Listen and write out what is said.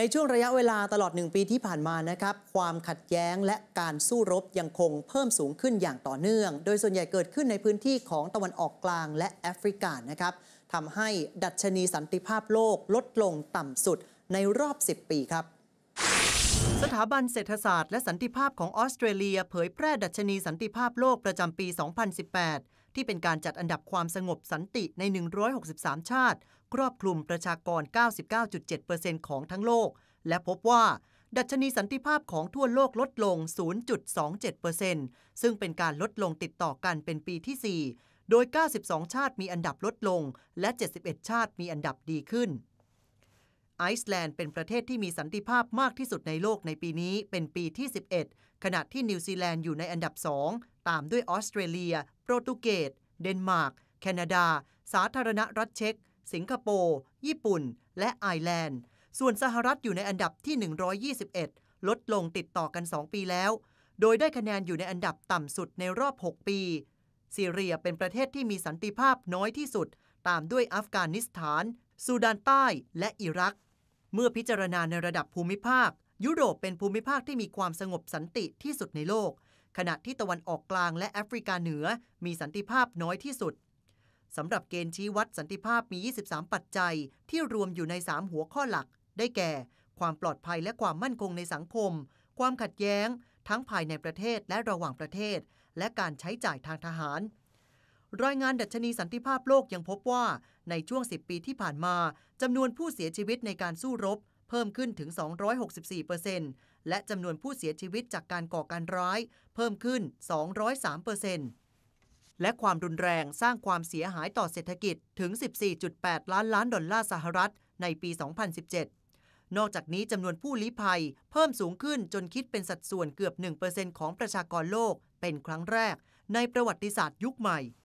ในช่วงระยะเวลาตลอด 1 ปีที่ผ่านมานะครับความขัดแย้งและการสู้รบยังคงเพิ่มสูงขึ้นอย่างต่อเนื่อง โดยส่วนใหญ่เกิดขึ้นในพื้นที่ของตะวันออกกลางและแอฟริกานะครับทำให้ดัชนีสันติภาพโลกลดลงต่ำสุดในรอบ 10 ปีครับ สถาบันเศรษฐศาสตร์และสันติภาพของออสเตรเลียเผยแพร่ดัชนีสันติภาพโลกประจำปี 2018ที่เป็นการจัดอันดับความสงบสันติใน 163 ชาติ ครอบคลุมประชากร 99.7%ของทั้งโลก และพบว่า ดัชนีสันติภาพของทั่วโลกลดลง 0.27%ซึ่งเป็นการลดลงติดต่อกันเป็นปีที่ 4 โดย 92 ชาติมีอันดับลดลง และ 71 ชาติมีอันดับดีขึ้นไอซ์แลนด์เป็นประเทศที่มีสันติภาพมากที่สุดในโลกในปีนี้เป็นปีที่ 11 ขณะที่นิวซีแลนด์อยู่ในอันดับ 2 ตามด้วยออสเตรเลีย โปรตุเกสเดนมาร์กแคนาดา สาธารณรัฐเช็กสิงคโปร์ ญี่ปุ่น และไอร์แลนด์ ส่วนสหรัฐอยู่ในอันดับที่ 121 ลดลงติดต่อกัน 2 ปีแล้ว โดยได้คะแนนอยู่ในอันดับต่ำสุดในรอบ 6 ปี ซีเรียเป็นประเทศที่มีสันติภาพน้อยที่สุด ตามด้วยอัฟกานิสถานซูดานใต้ และอิรักเมื่อพิจารณาในระดับภูมิภาค ยุโรปเป็นภูมิภาคที่มีความสงบสันติที่สุดในโลก ขณะที่ตะวันออกกลางและแอฟริกาเหนือมีสันติภาพน้อยที่สุดสำหรับเกณฑ์ชี้วัดสันติภาพมี 23 ปัจจัยที่รวมอยู่ใน 3 หัวข้อหลัก ได้แก่ ความปลอดภัยและความมั่นคงในสังคม ความขัดแย้งทั้งภายในประเทศและระหว่างประเทศ และการใช้จ่ายทางทหารรายงานดัชนีสันติภาพโลกยังพบว่า ในช่วง 10 ปีที่ผ่านมาจำนวนผู้เสียชีวิตในการสู้รบ เพิ่มขึ้นถึง 264%และจำนวนผู้เสียชีวิตจากการก่อการร้าย เพิ่มขึ้น 203%และความรุนแรงสร้างความเสียหายต่อเศรษฐกิจถึง 14.8 ล้านล้านดอลลาร์สหรัฐในปี 2017 นอกจากนี้จำนวนผู้ลี้ภัย เพิ่มสูงขึ้นจนคิดเป็นสัดส่วนเกือบ1%ของประชากรโลก เป็นครั้งแรก ในประวัติศาสตร์ยุคใหม่